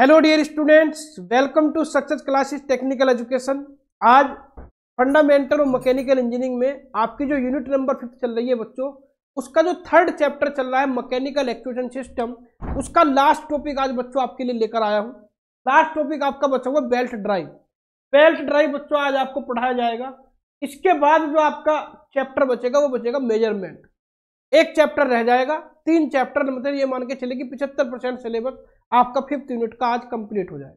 Hello dear students welcome to success classes technical education आज fundamental और mechanical engineering में आपकी जो यूनिट नंबर फिफ्थ चल रही है बच्चों उसका जो थर्ड चैप्टर चल रहा है मैकेनिकल एक्चुएशन सिस्टम उसका लास्ट टॉपिक आज बच्चों आपके लिए लेकर आया हूँ लास्ट टॉपिक आपका बच्चों हुआ बेल्ट ड्राइव बेल्ट ड्राइव बच्चों आज आपको पढ़ाया जाएगा इसके बाद जो आपका चैप्टर बचेगा वो बचेगा मेजरमेंट एक चैप्टर रह जाएगा तीन चैप्टर मतलब ये मान के चले कि पिछहत्तर परसेंट सिलेबस आपका फिफ्थ यूनिट का आज कंप्लीट हो जाएगा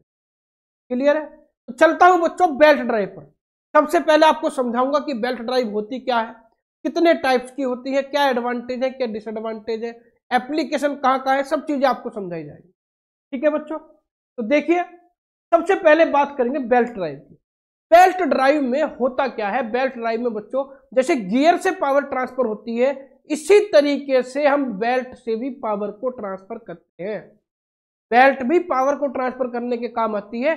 क्लियर है तो चलता हूं बच्चों बेल्ट ड्राइव पर सबसे पहले आपको समझाऊंगा कि बेल्ट ड्राइव होती क्या है कितने टाइप्स की होती है क्या एडवांटेज है क्या डिसएडवांटेज है एप्लीकेशन कहाँ कहाँ है सब चीज़ें आपको समझाई जाएगी ठीक है बच्चों तो देखिए सबसे पहले बात करेंगे बेल्ट ड्राइव की बेल्ट ड्राइव में होता क्या है बेल्ट ड्राइव में बच्चों जैसे गियर से पावर ट्रांसफर होती है इसी तरीके से हम बेल्ट से भी पावर को ट्रांसफर करते हैं बेल्ट भी पावर को ट्रांसफर करने के काम आती है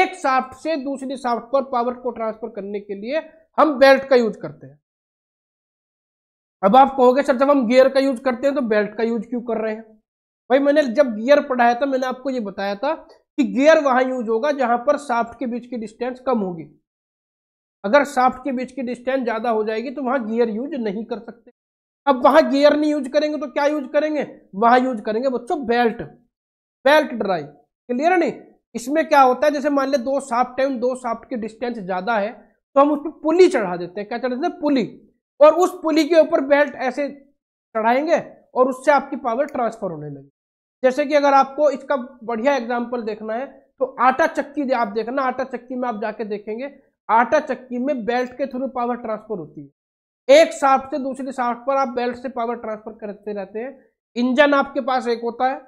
एक साफ्ट से दूसरी साफ्ट पर पावर को ट्रांसफर करने के लिए हम बेल्ट का यूज करते हैं अब आप कहोगे सर जब हम गियर का यूज करते हैं तो बेल्ट का यूज क्यों कर रहे हैं भाई मैंने जब गियर पढ़ाया था तो मैंने आपको ये बताया था कि गियर वहां यूज होगा जहां पर साफ्ट के बीच की डिस्टेंस कम होगी अगर साफ्ट के बीच की डिस्टेंस ज्यादा हो जाएगी तो वहां गियर यूज नहीं कर सकते अब वहां गियर नहीं यूज करेंगे तो क्या यूज करेंगे वहां यूज करेंगे बच्चों बेल्ट बेल्ट ड्राइव क्लियर है नहीं इसमें क्या होता है जैसे मान लिया दो साफ्ट है उन दो साफ्ट की डिस्टेंस ज्यादा है तो हम उस पर पुली चढ़ा देते हैं क्या चढ़ा देते हैं पुली और उस पुली के ऊपर बेल्ट ऐसे चढ़ाएंगे और उससे आपकी पावर ट्रांसफर होने लगी जैसे कि अगर आपको इसका बढ़िया एग्जाम्पल देखना है तो आटा चक्की आप देखना आटा चक्की में आप जाके देखेंगे आटा चक्की में बेल्ट के थ्रू पावर ट्रांसफर होती है एक साफ्ट से दूसरी साफ्ट पर आप बेल्ट से पावर ट्रांसफर करते रहते हैं इंजन आपके पास एक होता है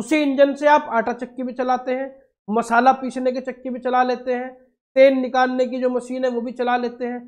उसी इंजन से आप आटा चक्की भी चलाते हैं मसाला पीसने की चक्की भी चला लेते हैं तेल निकालने की जो मशीन है वो भी चला लेते हैं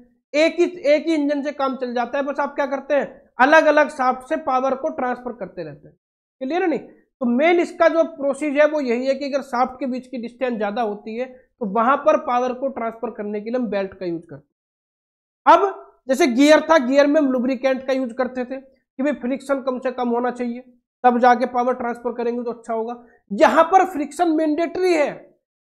एक ही एक ही इंजन से काम चल जाता है बस आप क्या करते हैं अलग अलग साफ्ट से पावर को ट्रांसफर करते रहते हैं क्लियर है नहीं तो मेन इसका जो प्रोसेस है वो यही है कि अगर साफ्ट के बीच की डिस्टेंस ज़्यादा होती है तो वहां पर पावर को ट्रांसफर करने के लिए हम बेल्ट का यूज करते अब जैसे गियर था गियर में हम लुब्रिकेंट का यूज करते थे कि भाई फ्रिक्शन कम से कम होना चाहिए तब जाके पावर ट्रांसफर करेंगे तो अच्छा होगा यहां पर फ्रिक्शन मैंडेटरी है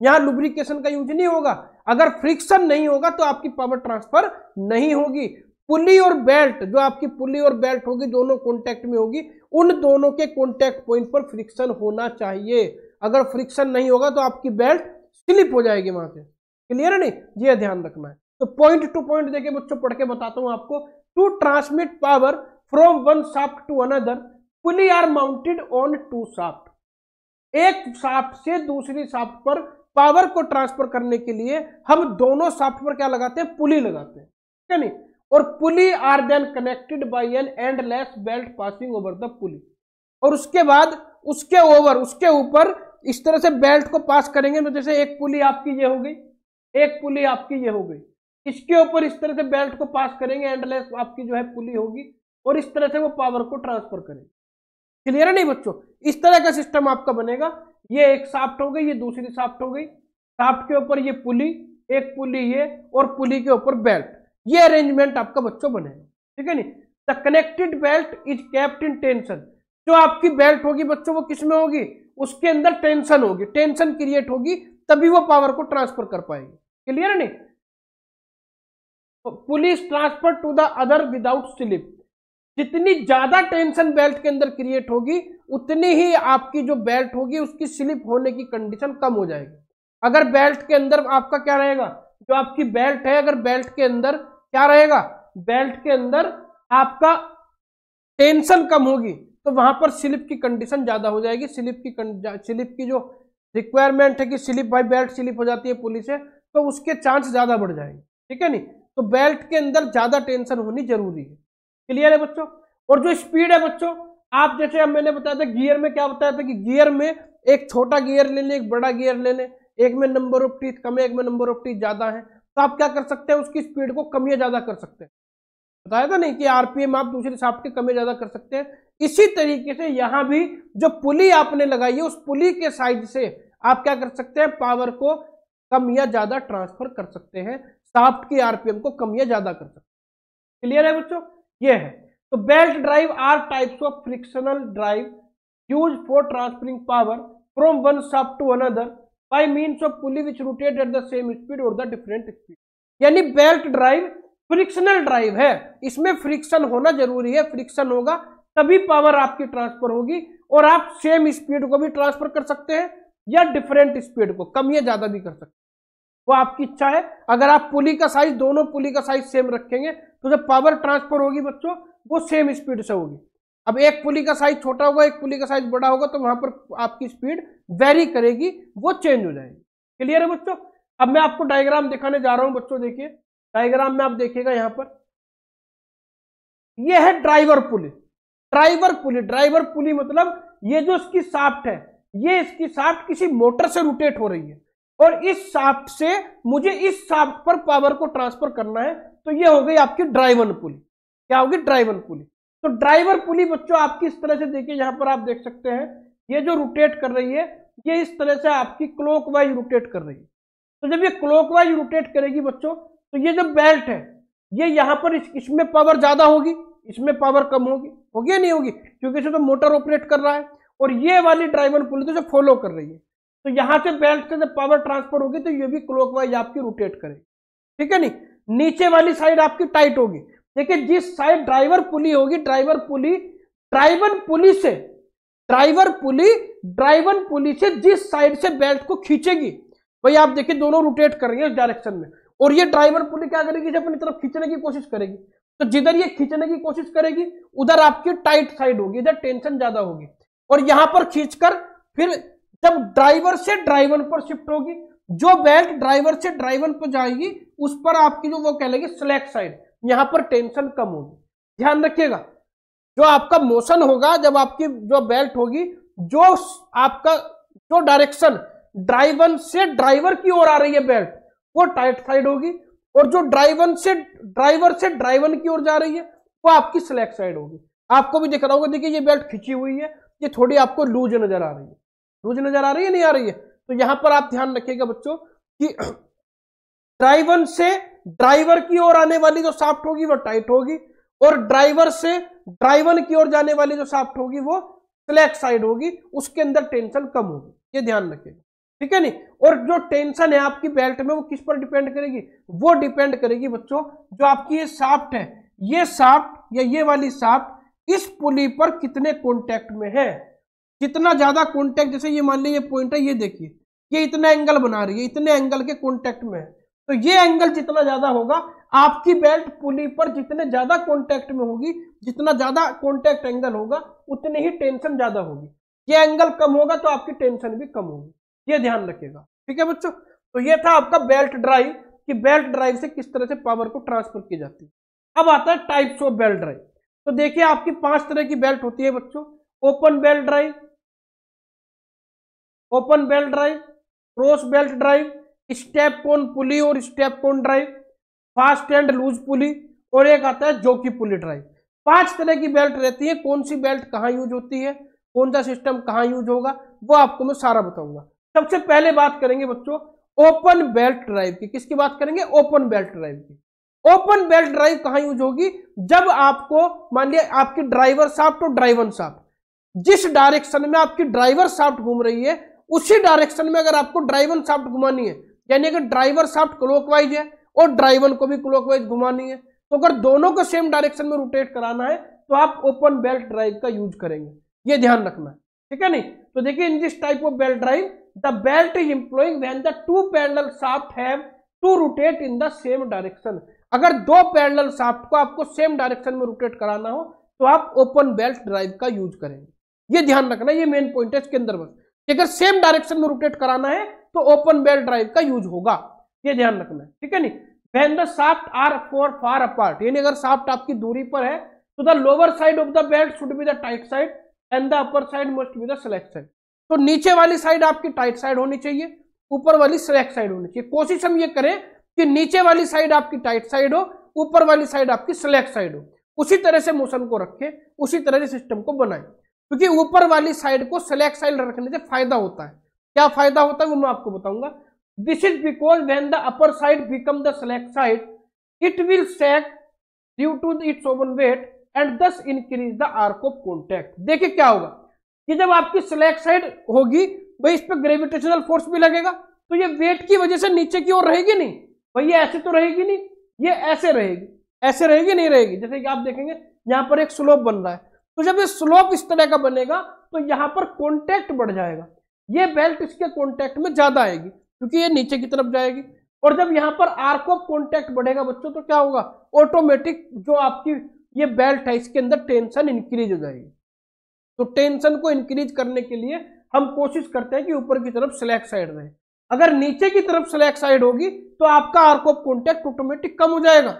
यहां लुब्रिकेशन का यूज नहीं होगा अगर फ्रिक्शन नहीं होगा तो आपकी पावर ट्रांसफर नहीं होगी पुली और बेल्ट जो आपकी पुली और बेल्ट होगी दोनों कॉन्टैक्ट में होगी उन दोनों के कॉन्टैक्ट पॉइंट पर फ्रिक्शन होना चाहिए अगर फ्रिक्शन नहीं होगा तो आपकी बेल्ट स्लिप हो जाएगी वहां से क्लियर है नहीं ये ध्यान रखना है तो पॉइंट टू पॉइंट देखिए बच्चों पढ़ के बताता हूं आपको to transmit power from one shaft to another pulley are mounted on two shaft एक साफ्ट से दूसरी साफ्ट पर पावर को ट्रांसफर करने के लिए हम दोनों साफ्ट पर क्या लगाते हैं पुली लगाते हैं ठीक है नहीं और pulley are then connected by an endless belt passing over the pulley और उसके बाद उसके ओवर उसके ऊपर इस तरह से बेल्ट को पास करेंगे तो जैसे एक पुली आपकी ये हो गई एक पुली आपकी ये हो गई इसके ऊपर इस तरह से बेल्ट को पास करेंगे एंडलेस आपकी जो है पुली होगी और इस तरह से वो पावर को ट्रांसफर करेंगे क्लियर है नहीं बच्चों इस तरह का सिस्टम आपका बनेगा ये एक साफ्ट हो गई ये दूसरी साफ्ट हो गई साफ्ट के ऊपर ये पुली एक पुली ये और पुली के ऊपर बेल्ट ये अरेंजमेंट आपका बच्चों बनेगा ठीक है नहीं the connected belt is kept in tension जो आपकी बेल्ट होगी बच्चों वो किस में होगी उसके अंदर टेंशन होगी टेंशन क्रिएट होगी तभी वो पावर को ट्रांसफर कर पाएगी क्लियर है नहीं pulleys transfer to the other without slip जितनी ज्यादा टेंशन बेल्ट के अंदर क्रिएट होगी उतनी ही आपकी जो बेल्ट होगी उसकी स्लिप होने की कंडीशन कम हो जाएगी अगर बेल्ट के अंदर आपका क्या रहेगा जो आपकी बेल्ट है अगर बेल्ट के अंदर क्या रहेगा बेल्ट के अंदर आपका टेंशन कम होगी तो वहां पर स्लिप की कंडीशन ज्यादा हो जाएगी स्लिप की स्लिप की जो रिक्वायरमेंट है कि स्लिप बाई बेल्ट स्लिप हो जाती है पुलिस से तो उसके चांस ज्यादा बढ़ जाएंगे ठीक है नहीं तो बेल्ट के अंदर ज्यादा टेंशन होनी जरूरी है क्लियर है बच्चों और जो स्पीड है बच्चों आप जैसे अब मैंने बताया था गियर में क्या बताया था कि गियर में एक छोटा गियर ले लें एक बड़ा गियर ले लें एक में नंबर ऑफ टीथ कम है एक में नंबर ऑफ टीथ ज्यादा है तो आप क्या कर सकते हैं उसकी स्पीड को कम या ज्यादा कर सकते हैं बताया था नहीं कि आरपीएम आप दूसरे शाफ्ट के कम या ज्यादा कर सकते हैं इसी तरीके से यहां भी जो पुली आपने लगाई है उस पुली के साइड से आप क्या कर सकते हैं पावर को कम या ज्यादा ट्रांसफर कर सकते हैं साफ्ट की आरपीएम को कम या ज्यादा कर सकते हैं क्लियर है बच्चों ये है तो belt drive are types of frictional drive use for transferring power from one sub to another by means of pulley which rotate at the same speed और द डिफरेंट स्पीड यानी बेल्ट ड्राइव फ्रिक्शनल ड्राइव है इसमें friction होना जरूरी है friction होगा तभी power आपकी ट्रांसफर होगी और आप सेम स्पीड को भी ट्रांसफर कर सकते हैं या डिफरेंट स्पीड को कम या ज्यादा भी कर सकते हैं वो आपकी इच्छा है अगर आप पुली का साइज दोनों पुली का साइज सेम रखेंगे तो जब पावर ट्रांसफर होगी बच्चों वो सेम स्पीड से होगी अब एक पुली का साइज छोटा होगा एक पुली का साइज बड़ा होगा तो वहां पर आपकी स्पीड वेरी करेगी वो चेंज हो जाएगी क्लियर है बच्चों अब मैं आपको डायग्राम दिखाने जा रहा हूं बच्चों देखिए डायग्राम में आप देखिएगा यहां पर यह है driver pulley driver pulley driver pulley मतलब ये जो इसकी साफ्ट है ये इसकी साफ्ट किसी मोटर से रोटेट हो रही है और इस साफ्ट से मुझे इस साफ्ट पर पावर को ट्रांसफर करना है तो ये हो गई आपकी ड्राइवन पुली क्या होगी ड्राइवन पुली तो ड्राइवर पुली बच्चों आपकी इस तरह से देखिए यहां पर आप देख सकते हैं ये जो रोटेट कर रही है ये इस तरह से आपकी क्लोक वाइज रोटेट कर रही है तो जब ये क्लोक रोटेट करेगी बच्चों तो ये जो बेल्ट है ये यहां पर इस, इसमें पावर ज़्यादा होगी इसमें पावर कम होगी होगी या नहीं होगी क्योंकि इसे तो मोटर ऑपरेट कर रहा है और ये वाली ड्राइवर पुली तो जो फॉलो कर रही है तो यहां से बेल्ट से जब पावर ट्रांसफर होगी तो ये भी क्लॉकवाइज आपकी रोटेट करेगी ठीक है नहीं नीचे वाली साइड आपकी टाइट होगी देखिए जिस साइड ड्राइवर पुली होगी ड्राइवर पुली ड्राइवर पुली से ड्राइवर पुली ड्राइवर पुली से जिस साइड से बेल्ट को खींचेगी वही आप देखिए दोनों रोटेट करेंगे उस डायरेक्शन में और ये ड्राइवर पुली क्या करेगी इसे अपनी तरफ खींचने की कोशिश करेगी तो जिधर ये खींचने की कोशिश करेगी उधर आपकी टाइट साइड होगी इधर टेंशन ज्यादा होगी और यहां पर खींचकर फिर जब ड्राइवर से ड्राइवर पर शिफ्ट होगी जो बेल्ट ड्राइवर से ड्राइवर पर जाएगी उस पर आपकी जो वो कह लेगी स्लैक साइड यहां पर टेंशन कम होगी ध्यान रखिएगा जो आपका मोशन होगा जब आपकी जो बेल्ट होगी जो आपका जो डायरेक्शन ड्राइवन से ड्राइवर की ओर आ रही है बेल्ट वो टाइट साइड होगी और जो ड्राइवन से ड्राइवर से ड्राइवन की ओर जा रही है वो आपकी स्लैक साइड होगी आपको भी दिख रहा होगा देखिए ये बेल्ट खिंची हुई है ये थोड़ी आपको लूज नजर आ रही है लूज नजर आ रही है नहीं आ रही है तो यहां पर आप ध्यान रखिएगा बच्चों कि ड्राइवर से ड्राइवर की ओर आने वाली जो साफ्ट होगी वो टाइट होगी और ड्राइवर से ड्राइवर की ओर जाने वाली जो साफ्ट होगी वो स्लैक साइड होगी उसके अंदर टेंशन कम होगी ये ध्यान रखिएगा ठीक है नहीं और जो टेंशन है आपकी बेल्ट में वो किस पर डिपेंड करेगी वो डिपेंड करेगी बच्चों जो आपकी ये साफ्ट है ये साफ्ट या ये वाली साफ्ट इस पुली पर कितने कॉन्टेक्ट में है कितना ज्यादा कॉन्टैक्ट जैसे ये मान लीजिए पॉइंट है ये देखिए ये इतना एंगल बना रही है इतने एंगल के कॉन्टैक्ट में तो ये एंगल जितना ज्यादा होगा आपकी बेल्ट पुली पर जितने ज्यादा कॉन्टैक्ट में होगी जितना ज्यादा कॉन्टैक्ट एंगल होगा उतनी ही टेंशन ज्यादा होगी ये एंगल कम होगा तो आपकी टेंशन भी कम होगी ये ध्यान रखेगा ठीक है बच्चों तो ये था आपका बेल्ट ड्राइव कि बेल्ट ड्राइव से किस तरह से पावर को ट्रांसफर की जाती है अब आता है टाइप्स ऑफ बेल्ट ड्राइव तो देखिए आपकी पांच तरह की बेल्ट होती है बच्चों open belt drive open belt drive cross belt drive step cone pulley और step cone drive fast and loose pulley और एक आता है जोकी पुली ड्राइव पांच तरह की बेल्ट रहती है कौन सी बेल्ट कहाँ यूज होती है कौन सा सिस्टम कहाँ यूज होगा वो आपको मैं सारा बताऊंगा सबसे पहले बात करेंगे बच्चों ओपन बेल्ट ड्राइव की किसकी बात करेंगे ओपन बेल्ट ड्राइव की ओपन बेल्ट ड्राइव कहाँ यूज होगी जब आपको मान लिया आपकी ड्राइवर साफ्ट और तो ड्राइवर साफ्ट जिस डायरेक्शन में आपकी ड्राइवर साफ्ट घूम रही है उसी डायरेक्शन में अगर आपको ड्राइवन शाफ्ट घुमानी है यानी कि ड्राइवर शाफ्ट क्लॉकवाइज है और ड्राइवन को भी क्लॉकवाइज घुमानी है तो अगर दोनों को सेम डायरेक्शन में रोटेट कराना है तो आप ओपन बेल्ट ड्राइव का यूज करेंगे ये ध्यान रखना है ठीक है नहीं तो देखिए in this type of belt drive the belt is employing when the two parallel shaft have to rotate in the same direction अगर दो पैरल साफ्ट को आपको सेम डायरेक्शन में रोटेट कराना हो तो आप ओपन बेल्ट ड्राइव का यूज करेंगे ये ध्यान रखना ये मेन पॉइंट है इसके अंदर बस अगर सेम डायरेक्शन में रोटेट कराना है तो ओपन बेल ड्राइव का यूज होगा ये ध्यान रखना ठीक है नहीं when the shaft are four far apart यानी अगर साफ्ट आपकी दूरी पर है तो the lower side of the belt should be the tight side and the upper side must be the slack side तो नीचे वाली साइड आपकी टाइट साइड होनी चाहिए ऊपर वाली सेलेक्ट साइड होनी चाहिए कोशिश हम ये करें कि नीचे वाली साइड आपकी टाइट साइड हो ऊपर वाली साइड आपकी सेलेक्ट साइड हो उसी तरह से मोशन को रखें उसी तरह से सिस्टम को बनाएं क्योंकि ऊपर वाली साइड को सेलेक्ट साइड रखने से फायदा होता है क्या फायदा होता है वो मैं आपको बताऊंगा this is because when the upper side become the slack side it will sag due to its own weight and thus increase the arc of देखिए क्या होगा कि जब आपकी स्लैक साइड होगी भाई इस पर ग्रेविटेशनल फोर्स भी लगेगा तो ये वेट की वजह से नीचे की ओर रहेगी नहीं भाई ये ऐसे तो रहेगी नहीं ये ऐसे रहेगी ऐसे रहेगी नहीं रहेगी जैसे कि आप देखेंगे यहां पर एक स्लोप बन रहा है तो जब ये स्लोप इस तरह का बनेगा तो यहां पर कॉन्टैक्ट बढ़ जाएगा ये बेल्ट इसके कॉन्टैक्ट में ज़्यादा आएगी क्योंकि ये नीचे की तरफ जाएगी और जब यहां पर आर्क ऑफ कॉन्टैक्ट बढ़ेगा बच्चों तो क्या होगा ऑटोमेटिक जो आपकी ये बेल्ट है इसके अंदर टेंशन इंक्रीज हो जाएगी तो टेंशन को इंक्रीज करने के लिए हम कोशिश करते हैं कि ऊपर की तरफ स्लैक साइड रहे अगर नीचे की तरफ स्लैक साइड होगी तो आपका आर्क ऑफ कॉन्टैक्ट ऑटोमेटिक कम हो जाएगा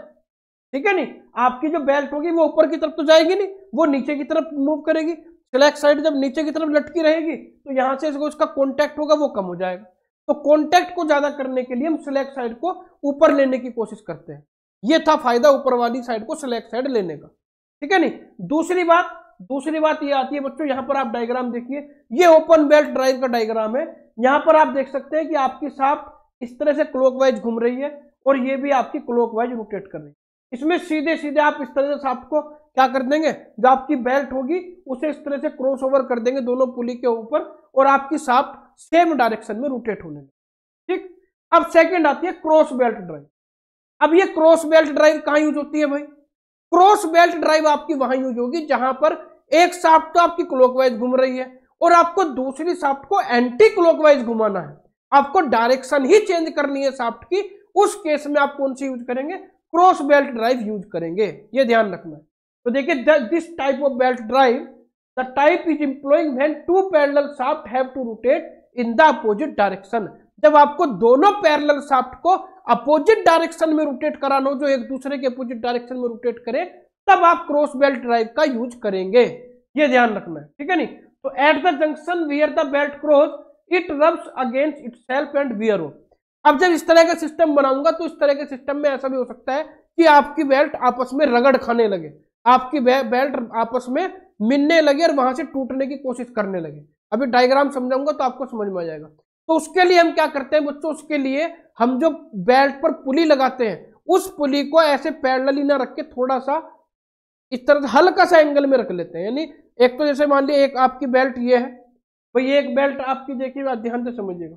ठीक है नहीं आपकी जो बेल्ट होगी वो ऊपर की तरफ तो जाएगी नहीं वो नीचे की तरफ मूव करेगी स्लैक साइड जब नीचे की तरफ लटकी रहेगी तो यहां से इसको उसका कॉन्टैक्ट होगा वो कम हो जाएगा तो कॉन्टैक्ट को ज़्यादा करने के लिए हम स्लैक साइड को ऊपर लेने की कोशिश करते हैं ये था फायदा ऊपर वाली साइड को स्लैक साइड लेने का ठीक है नहीं दूसरी बात दूसरी बात ये आती है बच्चों यहां पर आप डायग्राम देखिए ये ओपन बेल्ट ड्राइव का डायग्राम है यहां पर आप देख सकते हैं कि आपकी साफ इस तरह से क्लॉकवाइज घूम रही है और ये भी आपकी क्लॉकवाइज रोटेट कर रही है इसमें सीधे सीधे आप इस तरह से को क्या कर देंगे जो आपकी बेल्ट होगी उसे इस तरह से क्रॉस ओवर कर देंगे दोनों पुली के ऊपर और आपकी सांप सेम डायरेक्शन में रोटेट होने ठीक अब सेकेंड आती है क्रॉस बेल्ट ड्राइव अब ये क्रॉस बेल्ट ड्राइव कहाँ यूज होती है भाई क्रॉस बेल्ट ड्राइव आपकी वहां यूज होगी जहां पर एक साफ्ट तो आपकी क्लॉकवाइज घूम रही है और आपको दूसरी साफ्ट को एंटी क्लॉकवाइज घुमाना है आपको डायरेक्शन ही चेंज करनी है साफ्ट की उस केस में आप कौन सी यूज करेंगे क्रॉस बेल्ट ड्राइव यूज करेंगे ये ध्यान रखना है तो देखिए this type of belt drive the type is employing when two parallel shaft have to rotate in the opposite direction जब आपको दोनों पैरेलल शाफ्ट को अपोजिट डायरेक्शन में रोटेट कराना हो जो एक दूसरे के अपोजिट डायरेक्शन में रोटेट करे तब आप क्रॉस बेल्ट ड्राइव का यूज करेंगे ये ध्यान रखना है ठीक है नी तो at the junction where the belt cross it rubs against itself and wear off अब जब इस तरह का सिस्टम बनाऊंगा तो इस तरह के सिस्टम में ऐसा भी हो सकता है कि आपकी बेल्ट आपस में रगड़ खाने लगे आपकी बेल्ट आपस में मिलने लगे और वहां से टूटने की कोशिश करने लगे अभी डायग्राम समझाऊंगा तो आपको समझ में आ जाएगा तो उसके लिए हम क्या करते हैं बच्चों उसके लिए हम जो बेल्ट पर पुली लगाते हैं उस पुली को ऐसे पैरलली ना रख के थोड़ा सा इस तरह से हल्का सा एंगल में रख लेते हैं यानी एक तो जैसे मान लिया एक आपकी बेल्ट ये है भाई एक बेल्ट आपकी देखिएगा ध्यान से समझिएगा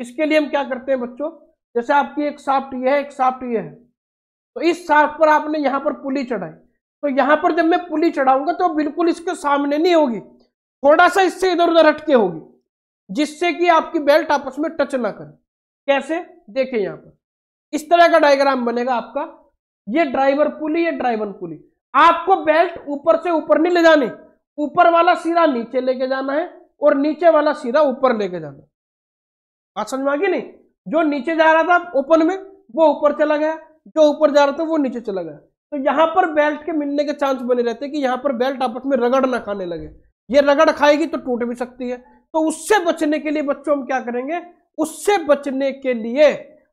इसके लिए हम क्या करते हैं बच्चों जैसे आपकी एक साफ्ट ये है एक साफ्ट ये है तो इस साफ्ट पर आपने यहां पर पुली चढ़ाई तो यहां पर जब मैं पुली चढ़ाऊंगा तो बिल्कुल इसके सामने नहीं होगी थोड़ा सा इससे इधर उधर हटके होगी जिससे कि आपकी बेल्ट आपस में टच ना करे कैसे देखें यहां पर इस तरह का डायग्राम बनेगा आपका ये ड्राइवर पुली ये ड्राइवर पुली आपको बेल्ट ऊपर से ऊपर नहीं ले जानी ऊपर वाला सिरा नीचे लेके जाना है और नीचे वाला सिरा ऊपर लेके जाना है बात समझ में आ गई नहीं जो नीचे जा रहा था ओपन में वो ऊपर चला गया जो ऊपर जा रहा था वो नीचे चला गया तो यहाँ पर बेल्ट के मिलने के चांस बने रहते हैं कि यहाँ पर बेल्ट आपस में रगड़ ना खाने लगे ये रगड़ खाएगी तो टूट भी सकती है तो उससे बचने के लिए बच्चों हम क्या करेंगे उससे बचने के लिए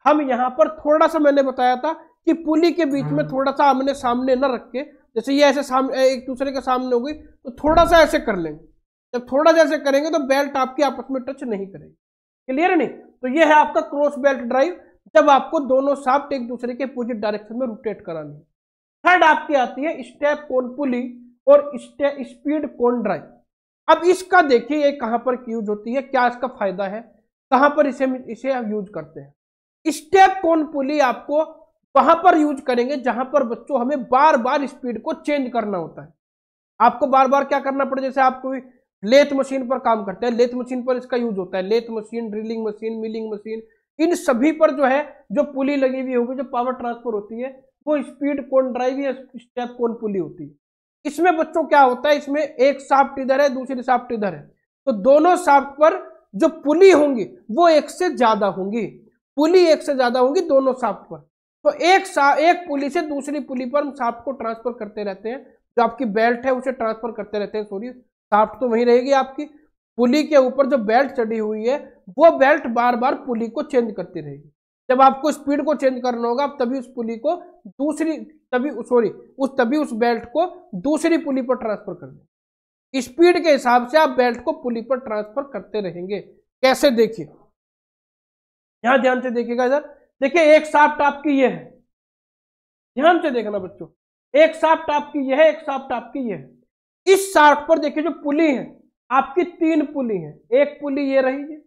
हम यहाँ पर थोड़ा सा मैंने बताया था कि पुली के बीच में हम्म। थोड़ा सा आमने सामने न रख के जैसे ये ऐसे सामने एक दूसरे के सामने हो गई तो थोड़ा सा ऐसे कर लेंगे जब थोड़ा सा ऐसे करेंगे तो बेल्ट आपकी आपस में टच नहीं करेगी क्लियर है नहीं तो ये है आपका क्रॉस बेल्ट ड्राइव जब आपको दोनों साफ्ट एक दूसरे के अपोजिट डायरेक्शन में रोटेट करानी है थर्ड आपकी आती है स्टेप कोन पुली और स्पीड कोन ड्राइव अब इसका देखिए ये कहाँ पर यूज होती है क्या इसका फायदा है कहाँ पर इसे इसे हम यूज करते हैं स्टेप कोन पुली आपको वहां पर यूज करेंगे जहां पर बच्चों हमें बार बार स्पीड को चेंज करना होता है आपको बार बार क्या करना पड़े जैसे आपको लेथ मशीन पर काम करते हैं लेथ मशीन पर इसका यूज होता है lathe machine drilling machine milling machine इन सभी पर जो है जो पुली लगी हुई होगी जो पावर ट्रांसफर होती है वो स्पीड कौन ड्राइव या स्टेप कौन पुली होती है इसमें बच्चों क्या होता है इसमें एक साफ्ट इधर है दूसरी साफ्ट इधर है तो दोनों साफ्ट पर जो पुली होंगी वो एक से ज्यादा होंगी पुली एक से ज्यादा होंगी दोनों साफ्ट पर तो एक सा एक पुली से दूसरी पुली पर हम साफ्ट को ट्रांसफर करते रहते हैं जो आपकी बेल्ट है उसे ट्रांसफर करते रहते हैं सॉरी साफ्ट तो वही रहेगी आपकी पुली के ऊपर जो बेल्ट चढ़ी हुई है वो बेल्ट बार बार पुली को चेंज करती रहेगी जब आपको स्पीड को चेंज करना होगा आप तभी उस पुली को दूसरी तभी सॉरी उस तभी उस बेल्ट को दूसरी पुली पर ट्रांसफर कर दें स्पीड के हिसाब से आप बेल्ट को पुली पर ट्रांसफर करते रहेंगे कैसे देखिए यहां ध्यान से देखिएगा इधर देखिए एक साफ टाप की यह है ध्यान से देखना बच्चों एक साफ टाप की यह है एक साफ टाप की यह है इस शार्ट पर देखिए जो पुली है आपकी तीन पुली है एक पुली ये रही है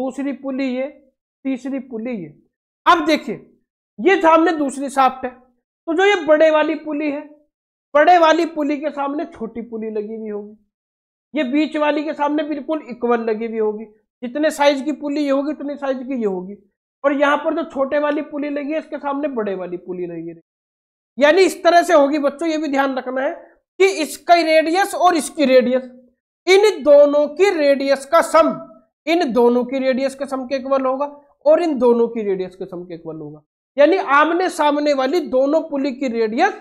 दूसरी पुली ये तीसरी पुली ये अब देखिए ये सामने दूसरी शाफ्ट है तो जो ये बड़े वाली पुली है बड़े वाली पुली के सामने छोटी पुली लगी हुई होगी ये बीच वाली के सामने बिल्कुल इक्वल लगी हुई होगी जितने साइज की पुली ये होगी उतने साइज की ये होगी और यहाँ पर जो छोटे वाली पुली लगी है इसके सामने बड़े वाली पुली लगी रही यानी इस तरह से होगी बच्चों ये भी ध्यान रखना है कि इसका रेडियस और इसकी रेडियस इन दोनों की रेडियस का सम इन दोनों की रेडियस के सम के इक्वल होगा और इन दोनों की रेडियस के सम के इक्वल होगा यानी आमने सामने वाली दोनों पुली की रेडियस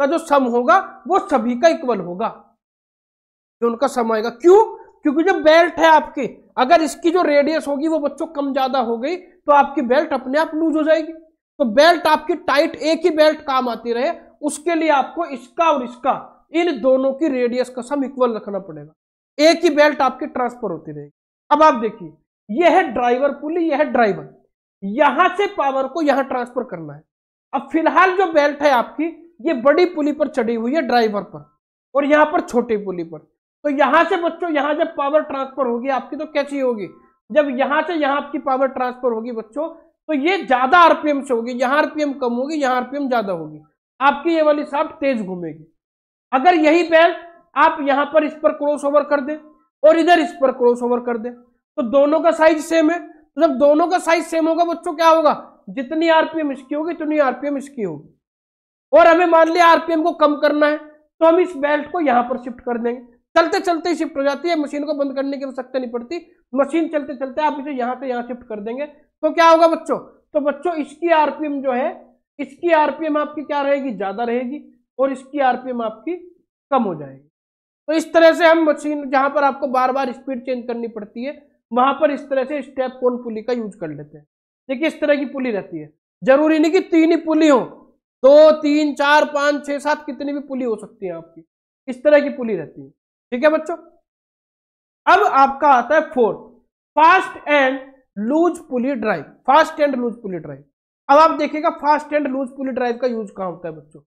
का जो सम होगा वो सभी का इक्वल होगा जो उनका सम आएगा क्यों क्योंकि जो बेल्ट है आपकी अगर इसकी जो रेडियस होगी वो बच्चों कम ज्यादा हो गई तो आपकी बेल्ट अपने आप लूज हो जाएगी तो बेल्ट आपकी टाइट एक ही बेल्ट काम आती रहे उसके लिए आपको इसका और इसका इन दोनों की रेडियस का सम इक्वल रखना पड़ेगा एक ही बेल्ट आपकी ट्रांसफर होती रहेगी अब आप देखिए यह है ड्राइवर पुली यह है ड्राइवर यहां से पावर को यहां ट्रांसफर करना है अब फिलहाल जो बेल्ट है आपकी ये बड़ी पुली पर चढ़ी हुई है ड्राइवर पर और यहां पर छोटी पुली पर तो यहां से बच्चों यहां जब पावर ट्रांसफर होगी आपकी तो कैसी होगी जब यहां से यहां आपकी पावर ट्रांसफर होगी बच्चों तो ये ज्यादा आरपीएम से होगी यहां आरपीएम कम होगी यहां आरपीएम ज्यादा होगी आपकी ये वाली साफ तेज घूमेगी अगर यही पैर आप यहां पर इस पर क्रॉस ओवर कर दें और इधर इस पर क्रॉस ओवर कर दें तो दोनों का साइज सेम है तो जब दोनों का साइज सेम होगा बच्चों क्या होगा जितनी आरपीएम इसकी होगी उतनी आरपीएम इसकी होगी और हमें मान लिया आरपीएम को कम करना है तो हम इस बेल्ट को यहां पर शिफ्ट कर देंगे चलते चलते ही शिफ्ट हो जाती है मशीन को बंद करने की आवश्यकता नहीं पड़ती मशीन चलते चलते आप इसे यहां से यहां शिफ्ट कर देंगे तो क्या होगा बच्चों तो बच्चों इसकी आरपीएम जो है इसकी आरपीएम आपकी क्या रहेगी ज्यादा रहेगी और इसकी आरपीएम आपकी कम हो जाएगी तो इस तरह से हम मशीन जहां पर आपको बार बार स्पीड चेंज करनी पड़ती है वहां पर इस तरह से स्टेप कौन पुली का यूज कर लेते हैं देखिए इस तरह की पुली रहती है जरूरी नहीं कि तीन ही पुली हो दो तीन चार पांच छह सात कितनी भी पुली हो सकती है आपकी इस तरह की पुली रहती है ठीक है बच्चों अब आपका आता है fourth fast and loose pulley drive fast and loose pulley drive अब आप देखिएगा fast and loose pulley drive का यूज कहां होता है बच्चों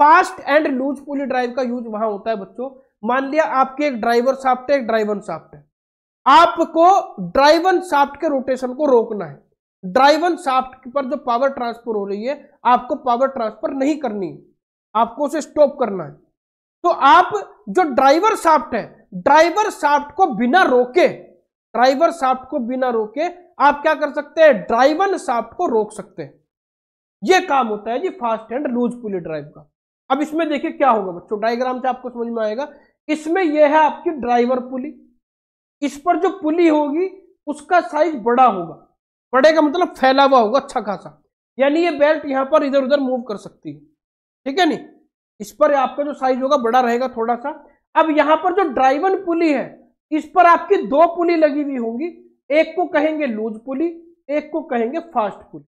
fast and loose pulley drive का यूज वहां होता है बच्चों मान लिया आपके एक ड्राइवर साफ्ट है एक ड्राइवन साफ्ट है आपको ड्राइवन साफ्ट के रोटेशन को रोकना है ड्राइवन साफ्ट पर जो पावर ट्रांसफर हो रही है आपको पावर ट्रांसफर नहीं करनी आपको उसे स्टॉप करना है तो आप जो ड्राइवर साफ्ट है ड्राइवर साफ्ट को बिना रोके ड्राइवर साफ्ट को बिना रोके आप क्या कर सकते हैं ड्राइवन साफ्ट को रोक सकते हैं यह काम होता है जी fast and loose pulley drive का अब इसमें देखिए क्या होगा बच्चों डायग्राम से आपको समझ में आएगा इसमें यह है आपकी ड्राइवर पुली इस पर जो पुली होगी उसका साइज बड़ा होगा बड़े का मतलब फैला हुआ होगा अच्छा खासा यानी ये बेल्ट यहां पर इधर उधर मूव कर सकती है ठीक है नहीं इस पर आपका जो साइज होगा बड़ा रहेगा थोड़ा सा अब यहां पर जो ड्राइवन पुली है इस पर आपकी दो पुली लगी हुई होंगी एक को कहेंगे लूज पुली एक को कहेंगे फास्ट पुली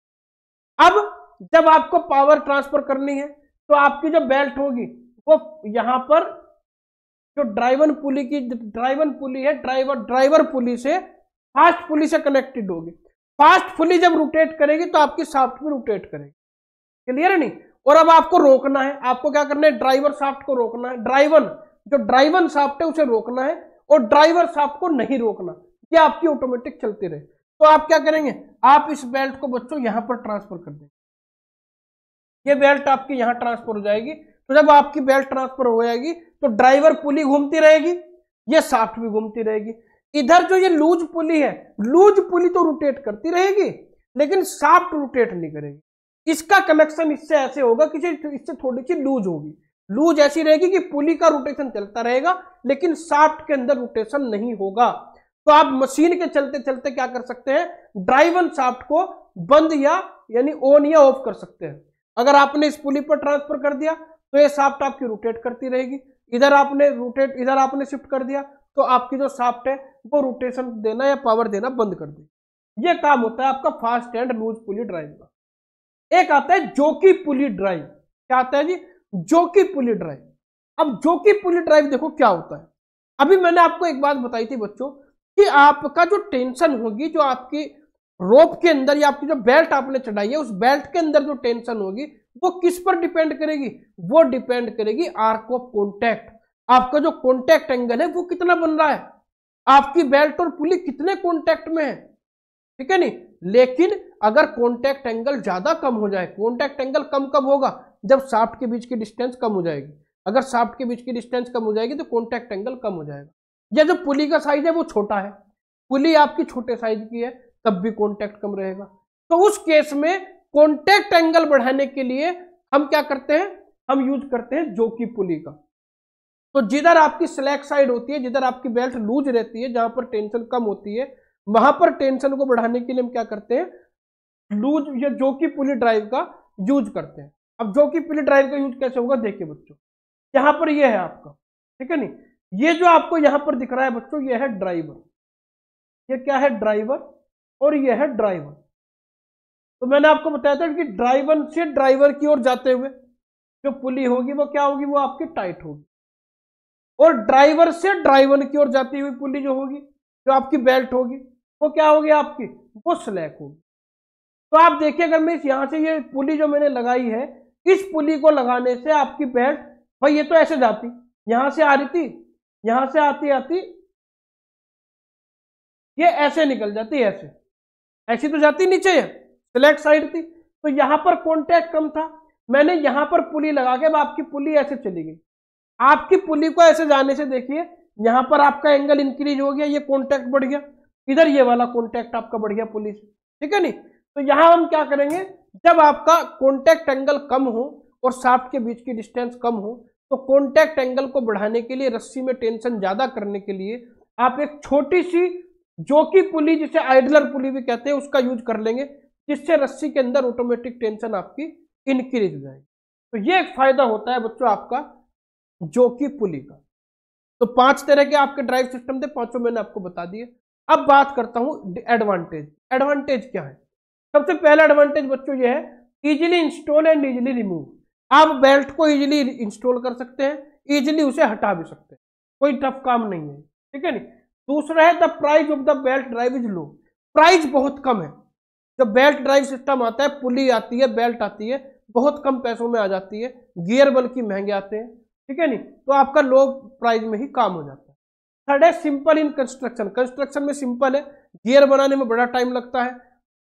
अब जब आपको पावर ट्रांसफर करनी है तो आपकी जो बेल्ट होगी वो यहां पर जो ड्राइवन पुली की ड्राइवन पुली है ड्राइवर ड्राइवर पुली से फास्ट पुली से कनेक्टेड होगी फास्ट पुली जब रोटेट करेगी तो आपकी साफ्ट भी रोटेट करेगी क्लियर है नहीं और अब आपको रोकना है आपको क्या करना है ड्राइवर साफ्ट को रोकना है ड्राइवन जो ड्राइवन साफ्ट है उसे रोकना है और ड्राइवर साफ्ट को नहीं रोकना ये आपकी ऑटोमेटिक चलती रहे तो आप क्या करेंगे आप इस बेल्ट को बच्चों यहां पर ट्रांसफर कर देंगे ये बेल्ट आपकी यहां ट्रांसफर हो जाएगी तो जब आपकी बेल्ट ट्रांसफर हो जाएगी तो ड्राइवर पुली घूमती रहेगी ये साफ्ट भी घूमती रहेगी इधर जो ये लूज पुली है लूज पुली तो रोटेट करती रहेगी लेकिन साफ्ट रोटेट नहीं करेगी इसका कनेक्शन इससे ऐसे होगा कि इससे थोड़ी सी लूज होगी लूज ऐसी रहेगी कि पुली का रोटेशन चलता रहेगा लेकिन साफ्ट के अंदर रोटेशन नहीं होगा तो आप मशीन के चलते चलते क्या कर सकते हैं ड्राइवन साफ्ट को बंद या यानी ऑन या ऑफ कर सकते हैं अगर आपने इस पुली पर ट्रांसफर कर दिया तो ये साफ्ट आपकी रोटेट करती रहेगी इधर आपने रोटेट इधर आपने शिफ्ट कर दिया तो आपकी जो साफ्ट है वो रोटेशन देना या पावर देना बंद कर दी ये काम होता है आपका fast and loose pulley drive का एक आता है जोकी पुली ड्राइव क्या आता है जी जोकी पुली ड्राइव अब जोकी पुली ड्राइव देखो क्या होता है अभी मैंने आपको एक बात बताई थी बच्चों कि आपका जो टेंशन होगी जो आपकी रोप के अंदर या आपकी जो बेल्ट आपने चढ़ाई है उस बेल्ट के अंदर जो टेंशन होगी वो किस पर डिपेंड करेगी वो डिपेंड करेगी आर्क ऑफ कॉन्टैक्ट आपका जो कॉन्टैक्ट एंगल है वो कितना बन रहा है आपकी बेल्ट और पुली कितने कॉन्टैक्ट में है ठीक है नहीं लेकिन अगर कॉन्टैक्ट एंगल ज्यादा कम हो जाए कॉन्टैक्ट एंगल कम कब होगा जब साफ्ट के बीच की डिस्टेंस कम हो जाएगी अगर साफ्ट के बीच की डिस्टेंस कम हो जाएगी तो कॉन्टैक्ट एंगल कम हो जाएगा या जो पुली का साइज है वो छोटा है पुली आपकी छोटे साइज की है तब भी कॉन्टैक्ट कम रहेगा तो उस केस में कॉन्टैक्ट एंगल बढ़ाने के लिए हम क्या करते हैं हम यूज करते हैं जोकी पुली का तो जिधर आपकी स्लैक साइड होती है जिधर आपकी बेल्ट लूज रहती है जहां पर टेंशन कम होती है वहां पर टेंशन को बढ़ाने के लिए हम क्या करते हैं लूज या जोकी पुली ड्राइव का यूज करते हैं अब जोकी पुली ड्राइव का यूज कैसे होगा देखिए बच्चों यहां पर यह है आपका ठीक है नहीं ये जो आपको यहां पर दिख रहा है बच्चों यह है ड्राइवर ये क्या है ड्राइवर और यह है ड्राइवर तो मैंने आपको बताया था कि ड्राइवर से ड्राइवर की ओर जाते हुए जो पुली होगी वो क्या होगी वो आपकी टाइट होगी और ड्राइवर से ड्राइवर की ओर जाती हुई पुली जो होगी जो आपकी बेल्ट होगी वो क्या होगी आपकी वो स्लैक होगी तो आप देखिए अगर मैं यहां से ये पुली जो मैंने लगाई है इस पुली को लगाने से आपकी बेल्ट भाई ये तो ऐसे जाती यहां से आ रही थी यहां से आती आती ये ऐसे निकल जाती ऐसे ऐसी तो जाती नीचे सिलेक्ट साइड थी तो यहां पर कॉन्टैक्ट कम था मैंने यहां पर पुली लगा के अब आपकी पुली ऐसे चली गई आपकी पुली को ऐसे जाने से देखिए यहां पर आपका एंगल इंक्रीज हो गया ये कॉन्टैक्ट बढ़ गया इधर ये वाला कॉन्टैक्ट आपका बढ़ गया पुलिस ठीक है नहीं तो यहां हम क्या करेंगे जब आपका कॉन्टैक्ट एंगल कम हो और साफ्ट के बीच की डिस्टेंस कम हो तो कॉन्टैक्ट एंगल को बढ़ाने के लिए रस्सी में टेंशन ज्यादा करने के लिए आप एक छोटी सी जो कि पुली जिसे आइडलर पुली भी कहते हैं उसका यूज कर लेंगे जिससे रस्सी के अंदर ऑटोमेटिक टेंशन आपकी इंक्रीज हो जाएगी तो ये एक फायदा होता है बच्चों आपका जो कि पुली का तो पांच तरह के आपके ड्राइव सिस्टम थे पांचों मैंने आपको बता दिए अब बात करता हूं एडवांटेज एडवांटेज क्या है सबसे पहला एडवांटेज बच्चों ये है easily install and easily remove आप बेल्ट को इजिली इंस्टॉल कर सकते हैं इजिली उसे हटा भी सकते हैं कोई टफ काम नहीं है ठीक है नहीं दूसरा है the price of the belt drive is low price बहुत कम है जब बेल्ट ड्राइव सिस्टम आता है पुली आती है बेल्ट आती है बहुत कम पैसों में आ जाती है गियर बल्कि महंगे आते हैं ठीक है नहीं तो आपका लो प्राइस में ही काम हो जाता है थर्ड है सिंपल इन कंस्ट्रक्शन कंस्ट्रक्शन में सिंपल है गियर बनाने में बड़ा टाइम लगता है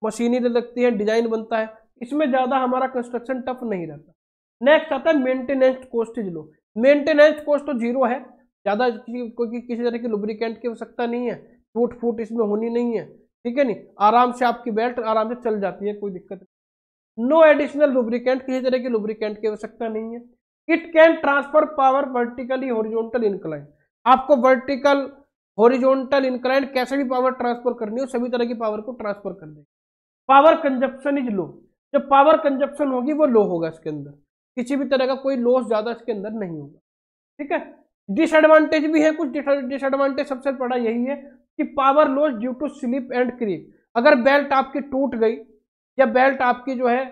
मशीनी लगती है डिजाइन बनता है इसमें ज़्यादा हमारा कंस्ट्रक्शन टफ नहीं रहता नेक्स्ट आता है maintenance cost is low maintenance cost तो जीरो है ज़्यादा किसी किसी तरह की लुब्रिकेंट की आवश्यकता नहीं है टूट फूट इसमें होनी नहीं है ठीक है नहीं आराम से आपकी बेल्ट आराम से चल जाती है कोई दिक्कत नहीं नो एडिशनल लुब्रिकेंट किसी तरह की लुब्रिकेंट की आवश्यकता नहीं है it can transfer power vertically horizontal incline आपको वर्टिकल हॉरिजॉन्टल इंक्लाइन कैसे भी पावर ट्रांसफर करनी हो सभी तरह की पावर को ट्रांसफर कर देंगे पावर कंजप्शन इज लो जो पावर कंजप्शन होगी वो लो होगा इसके अंदर किसी भी तरह का कोई लॉस ज़्यादा इसके अंदर नहीं होगा ठीक है डिसएडवांटेज भी है कुछ डिसएडवांटेज सबसे बड़ा यही है कि power loss due to slip and creep अगर बेल्ट आपकी टूट गई या बेल्ट आपकी जो है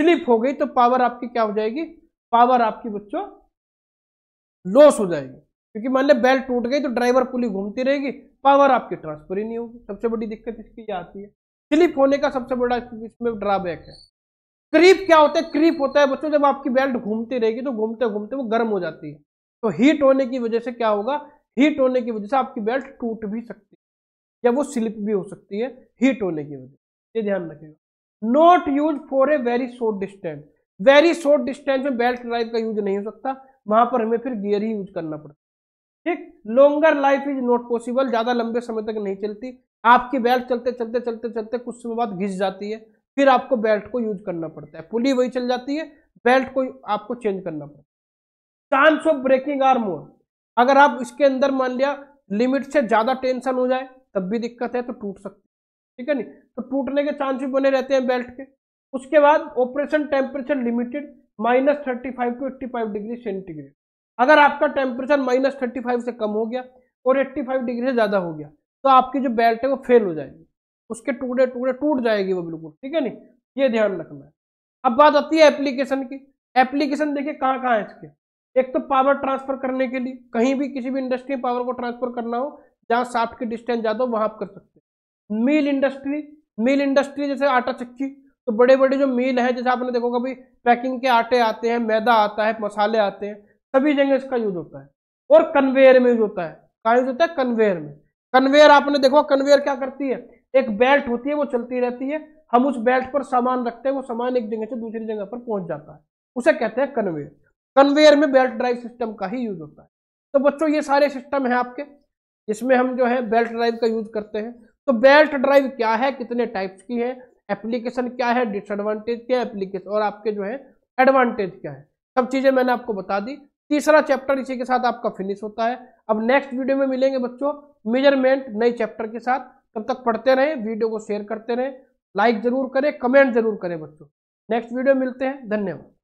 स्लिप हो गई तो पावर आपकी क्या हो जाएगी पावर आपकी बच्चों लॉस हो जाएगी क्योंकि मान लें बेल्ट टूट गई तो ड्राइवर पुली घूमती रहेगी पावर आपकी ट्रांसफर ही नहीं होगी सबसे बड़ी दिक्कत इसकी आती है स्लिप होने का सबसे बड़ा इसमें ड्रॉबैक है क्रीप क्या होता है क्रीप होता है बच्चों जब आपकी बेल्ट घूमती रहेगी तो घूमते घूमते वो गर्म हो जाती है तो हीट होने की वजह से क्या होगा हीट होने की वजह से आपकी बेल्ट टूट भी सकती है या वो स्लिप भी हो सकती है हीट होने की वजह से ये ध्यान रखिएगा not use for a very short distance very short distance में बेल्ट ड्राइव का यूज नहीं हो सकता वहां पर हमें फिर गियर ही यूज करना पड़ता ठीक longer life is not possible ज्यादा लंबे समय तक नहीं चलती आपकी बेल्ट चलते चलते चलते चलते कुछ समय बाद घिस जाती है फिर आपको बेल्ट को यूज करना पड़ता है पुली वही चल जाती है बेल्ट को आपको चेंज करना पड़ता है chance of breaking are more अगर आप इसके अंदर मान लिया लिमिट से ज़्यादा टेंशन हो जाए तब भी दिक्कत है तो टूट सकते है ठीक है नहीं तो टूटने के चांस भी बने रहते हैं बेल्ट के उसके बाद operation temperature limited minus thirty five to eighty five degree centigrade अगर आपका टेम्परेचर माइनस थर्टी फाइव से कम हो गया और एट्टी फाइव डिग्री से ज़्यादा हो गया तो आपकी जो बेल्ट है वो फेल हो जाएगी उसके टुकड़े टुकड़े टूट जाएगी वो बिल्कुल ठीक है नहीं ये ध्यान रखना है अब बात आती है एप्लीकेशन की एप्लीकेशन देखिए कहाँ कहाँ है इसके एक तो पावर ट्रांसफर करने के लिए कहीं भी किसी भी इंडस्ट्री में पावर को ट्रांसफर करना हो जहाँ साफ की डिस्टेंस ज़्यादा हो वहाँ आप कर सकते हैं मिल इंडस्ट्री मिल इंडस्ट्री जैसे आटा चक्की तो बड़े बड़े जो मिल है जैसे आपने देखो कभी पैकिंग के आटे आते हैं मैदा आता है मसाले आते हैं सभी जगह इसका यूज होता है और कन्वेयर में यूज होता है कहाँ यूज होता है कन्वेयर में कन्वेयर आपने देखो कन्वेयर क्या करती है एक बेल्ट होती है वो चलती रहती है हम उस बेल्ट पर सामान रखते हैं वो सामान एक जगह से दूसरी जगह पर पहुंच जाता है उसे कहते हैं कन्वेयर कन्वेयर में बेल्ट ड्राइव सिस्टम का ही यूज होता है तो बच्चों ये सारे सिस्टम हैं आपके इसमें हम जो है बेल्ट ड्राइव का यूज करते हैं तो बेल्ट ड्राइव क्या है कितने टाइप्स की है एप्लीकेशन क्या है डिसएडवांटेज क्या है एप्लीकेशन और आपके जो है एडवांटेज क्या है सब चीज़ें मैंने आपको बता दी तीसरा चैप्टर इसी के साथ आपका फिनिश होता है अब नेक्स्ट वीडियो में मिलेंगे बच्चों मेजरमेंट नए चैप्टर के साथ तब तक पढ़ते रहें वीडियो को शेयर करते रहें लाइक जरूर करें कमेंट जरूर करें बच्चों नेक्स्ट वीडियो मिलते हैं धन्यवाद